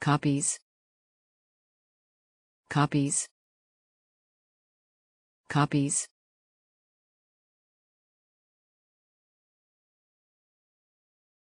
copies copies copies